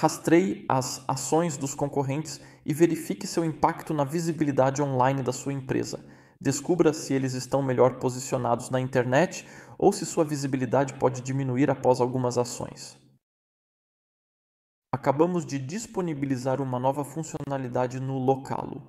Rastreie as ações dos concorrentes e verifique seu impacto na visibilidade online da sua empresa. Descubra se eles estão melhor posicionados na internet ou se sua visibilidade pode diminuir após algumas ações. Acabamos de disponibilizar uma nova funcionalidade no Localo.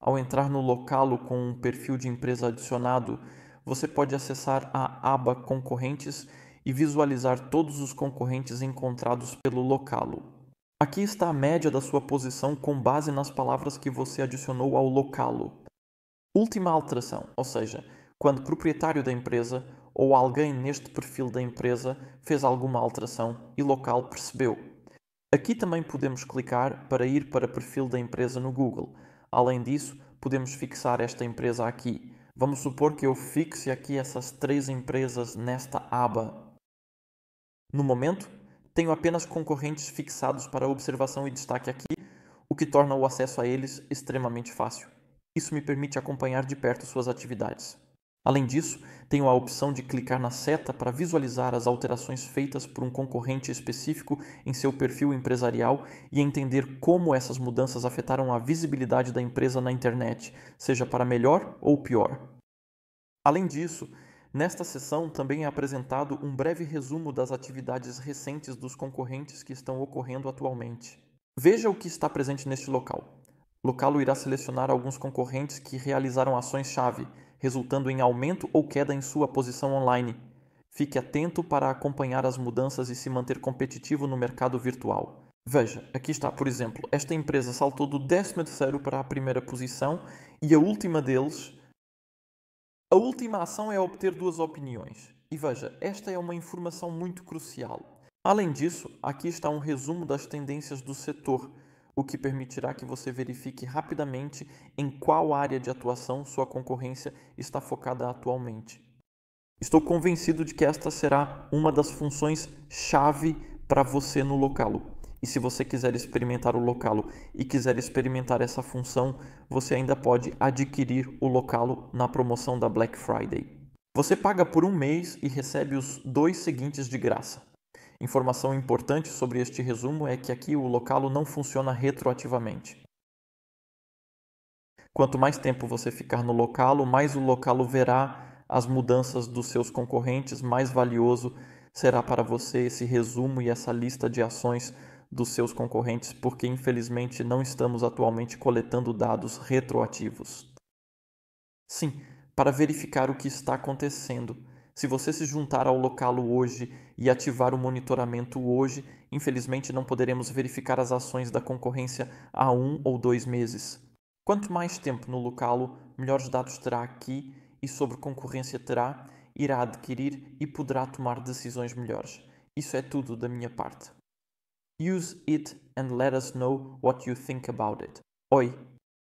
Ao entrar no Localo com um perfil de empresa adicionado, você pode acessar a aba Concorrentes e visualizar todos os concorrentes encontrados pelo Localo. Aqui está a média da sua posição com base nas palavras que você adicionou ao localo. Última alteração, ou seja, quando o proprietário da empresa ou alguém neste perfil da empresa fez alguma alteração e local percebeu. Aqui também podemos clicar para ir para perfil da empresa no Google. Além disso, podemos fixar esta empresa aqui. Vamos supor que eu fixe aqui essas três empresas nesta aba. No momento, tenho apenas concorrentes fixados para observação e destaque aqui, o que torna o acesso a eles extremamente fácil. Isso me permite acompanhar de perto suas atividades. Além disso, tenho a opção de clicar na seta para visualizar as alterações feitas por um concorrente específico em seu perfil empresarial e entender como essas mudanças afetaram a visibilidade da empresa na internet, seja para melhor ou pior. Além disso, Nesta sessão também é apresentado um breve resumo das atividades recentes dos concorrentes que estão ocorrendo atualmente. Veja o que está presente neste local. Localo irá selecionar alguns concorrentes que realizaram ações-chave, resultando em aumento ou queda em sua posição online. Fique atento para acompanhar as mudanças e se manter competitivo no mercado virtual. Veja, aqui está, por exemplo, esta empresa saltou do 13 terceiro para a primeira posição e a última deles a última ação é obter duas opiniões. E veja, esta é uma informação muito crucial. Além disso, aqui está um resumo das tendências do setor, o que permitirá que você verifique rapidamente em qual área de atuação sua concorrência está focada atualmente. Estou convencido de que esta será uma das funções chave para você no Localo. E se você quiser experimentar o localo e quiser experimentar essa função, você ainda pode adquirir o localo na promoção da Black Friday. Você paga por um mês e recebe os dois seguintes de graça. Informação importante sobre este resumo é que aqui o localo não funciona retroativamente. Quanto mais tempo você ficar no localo, mais o localo verá as mudanças dos seus concorrentes, mais valioso será para você esse resumo e essa lista de ações dos seus concorrentes, porque infelizmente não estamos atualmente coletando dados retroativos. Sim, para verificar o que está acontecendo. Se você se juntar ao local hoje e ativar o monitoramento hoje, infelizmente não poderemos verificar as ações da concorrência há um ou dois meses. Quanto mais tempo no local, melhores dados terá aqui e sobre concorrência terá, irá adquirir e poderá tomar decisões melhores. Isso é tudo da minha parte. Use it and let us know what you think about it. Oi!